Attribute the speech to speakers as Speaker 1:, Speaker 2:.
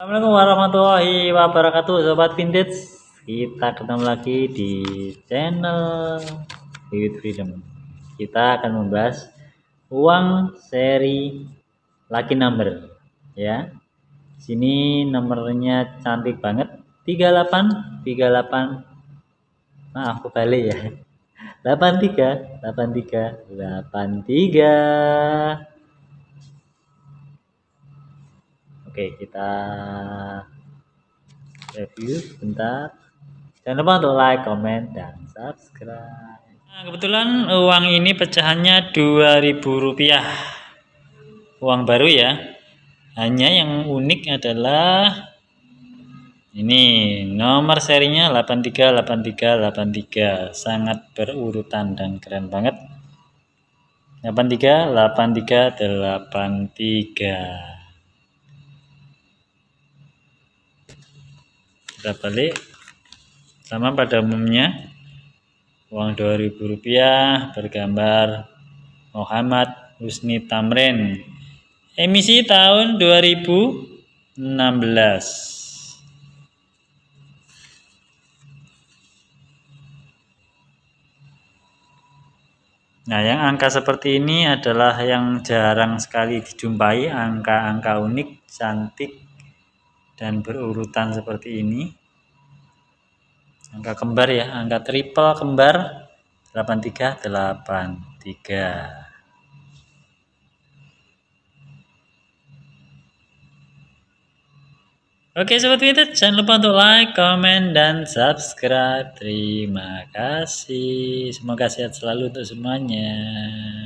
Speaker 1: Assalamualaikum warahmatullahi wabarakatuh Sobat Vintage Kita ketemu lagi di channel Youth Freedom Kita akan membahas Uang seri Lucky Number Ya sini nomornya cantik banget 38 38 aku balik ya 83 83 83 Oke, kita review sebentar. Jangan lupa untuk like, comment, dan subscribe. Nah, kebetulan uang ini pecahannya Rp2.000. Uang baru ya. Hanya yang unik adalah ini nomor serinya 838383. Sangat berurutan dan keren banget. 83 83 83. kita balik sama pada umumnya uang 2000 rupiah bergambar Muhammad Husni Tamrin emisi tahun 2016 Nah, yang angka seperti ini adalah yang jarang sekali dijumpai, angka-angka unik, cantik, dan berurutan seperti ini angka kembar ya angka triple kembar 83 83 Oke sobat Twitter jangan lupa untuk like, comment, dan subscribe. Terima kasih. Semoga sehat selalu untuk semuanya.